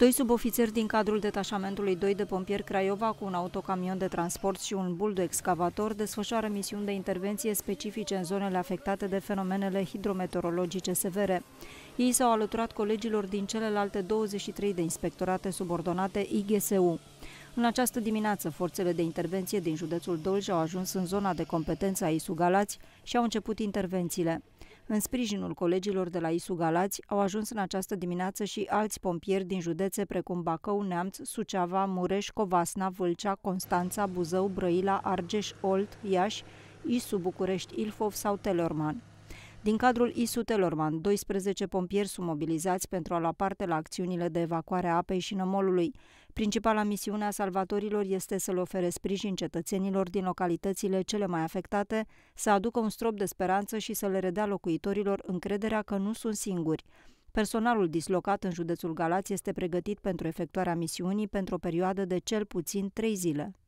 Doi subofițeri din cadrul detașamentului 2 de pompieri Craiova cu un autocamion de transport și un excavator, desfășoară misiuni de intervenție specifice în zonele afectate de fenomenele hidrometeorologice severe. Ei s-au alăturat colegilor din celelalte 23 de inspectorate subordonate IGSU. În această dimineață, forțele de intervenție din județul Dolj au ajuns în zona de competență a Isugalați și au început intervențiile. În sprijinul colegilor de la Isu Galați au ajuns în această dimineață și alți pompieri din județe precum Bacău, Neamț, Suceava, Mureș, Covasna, Vâlcea, Constanța, Buzău, Brăila, Argeș, Olt, Iași, Isu București, Ilfov sau Telorman. Din cadrul ISU Telorman, 12 pompieri sunt mobilizați pentru a lua parte la acțiunile de evacuare a apei și nămolului. Principala misiune a salvatorilor este să le ofere sprijin cetățenilor din localitățile cele mai afectate, să aducă un strop de speranță și să le redea locuitorilor încrederea că nu sunt singuri. Personalul dislocat în județul Galați este pregătit pentru efectuarea misiunii pentru o perioadă de cel puțin trei zile.